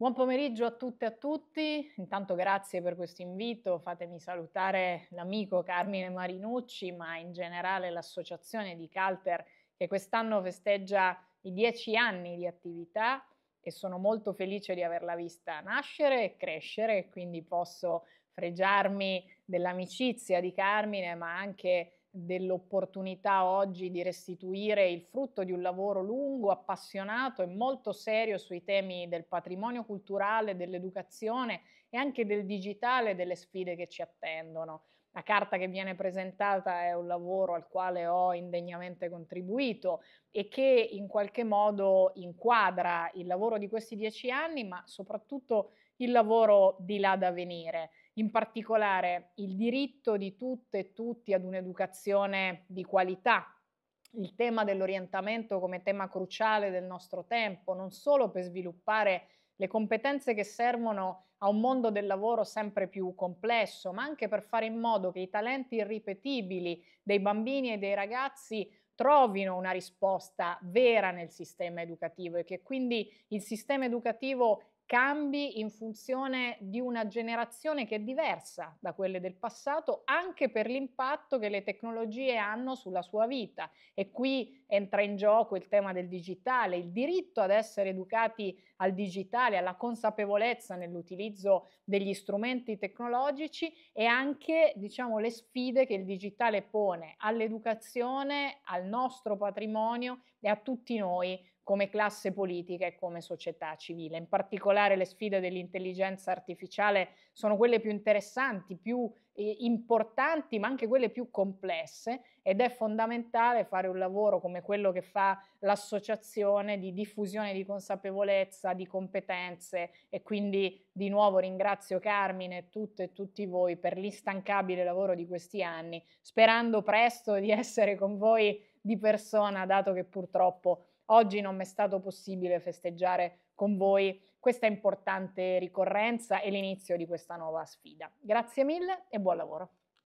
Buon pomeriggio a tutte e a tutti, intanto grazie per questo invito, fatemi salutare l'amico Carmine Marinucci, ma in generale l'associazione di Calper che quest'anno festeggia i dieci anni di attività e sono molto felice di averla vista nascere e crescere e quindi posso fregiarmi dell'amicizia di Carmine, ma anche dell'opportunità oggi di restituire il frutto di un lavoro lungo, appassionato e molto serio sui temi del patrimonio culturale, dell'educazione e anche del digitale e delle sfide che ci attendono la carta che viene presentata è un lavoro al quale ho indegnamente contribuito e che in qualche modo inquadra il lavoro di questi dieci anni, ma soprattutto il lavoro di là da venire, in particolare il diritto di tutte e tutti ad un'educazione di qualità, il tema dell'orientamento come tema cruciale del nostro tempo, non solo per sviluppare le competenze che servono a un mondo del lavoro sempre più complesso, ma anche per fare in modo che i talenti irripetibili dei bambini e dei ragazzi trovino una risposta vera nel sistema educativo e che quindi il sistema educativo cambi in funzione di una generazione che è diversa da quelle del passato, anche per l'impatto che le tecnologie hanno sulla sua vita. E qui entra in gioco il tema del digitale, il diritto ad essere educati al digitale, alla consapevolezza nell'utilizzo degli strumenti tecnologici e anche diciamo, le sfide che il digitale pone all'educazione, al nostro patrimonio e a tutti noi come classe politica e come società civile. In particolare le sfide dell'intelligenza artificiale sono quelle più interessanti, più eh, importanti, ma anche quelle più complesse ed è fondamentale fare un lavoro come quello che fa l'associazione di diffusione di consapevolezza, di competenze e quindi di nuovo ringrazio Carmine e tutte e tutti voi per l'instancabile lavoro di questi anni, sperando presto di essere con voi di persona, dato che purtroppo Oggi non mi è stato possibile festeggiare con voi questa importante ricorrenza e l'inizio di questa nuova sfida. Grazie mille e buon lavoro.